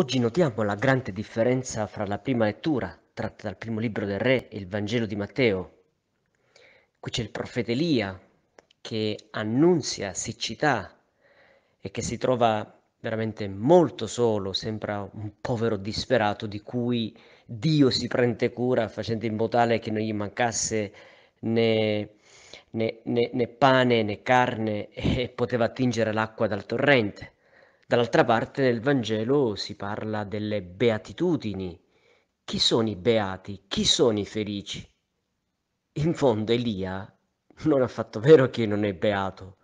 Oggi notiamo la grande differenza fra la prima lettura, tratta dal primo libro del Re, e il Vangelo di Matteo. Qui c'è il profeta Elia che annunzia siccità e che si trova veramente molto solo, sembra un povero disperato di cui Dio si prende cura facendo in modo tale che non gli mancasse né, né, né, né pane né carne e poteva attingere l'acqua dal torrente. Dall'altra parte nel Vangelo si parla delle beatitudini. Chi sono i beati? Chi sono i felici? In fondo Elia non è affatto vero che non è beato.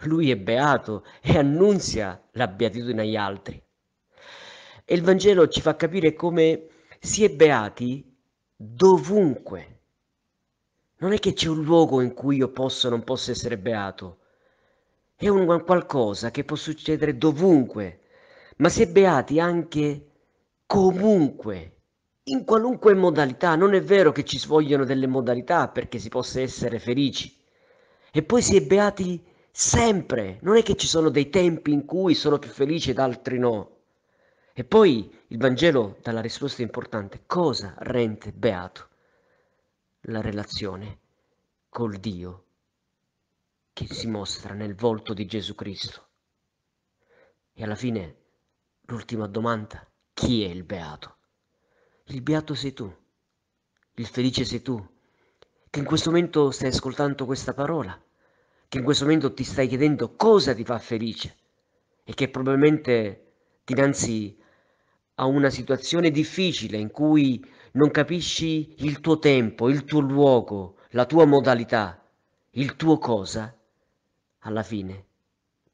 Lui è beato e annunzia la beatitudine agli altri. E il Vangelo ci fa capire come si è beati dovunque. Non è che c'è un luogo in cui io posso o non posso essere beato. È un qualcosa che può succedere dovunque, ma si è beati anche comunque, in qualunque modalità. Non è vero che ci svogliano delle modalità perché si possa essere felici. E poi si è beati sempre. Non è che ci sono dei tempi in cui sono più felici ed altri no. E poi il Vangelo dà la risposta importante. Cosa rende beato? La relazione col Dio si mostra nel volto di Gesù Cristo. E alla fine, l'ultima domanda, chi è il beato? Il beato sei tu, il felice sei tu, che in questo momento stai ascoltando questa parola, che in questo momento ti stai chiedendo cosa ti fa felice e che probabilmente dinanzi a una situazione difficile in cui non capisci il tuo tempo, il tuo luogo, la tua modalità, il tuo cosa, alla fine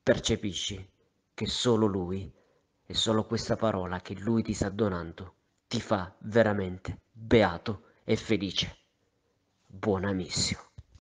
percepisci che solo lui e solo questa parola che lui ti sta donando ti fa veramente beato e felice. Buona missione.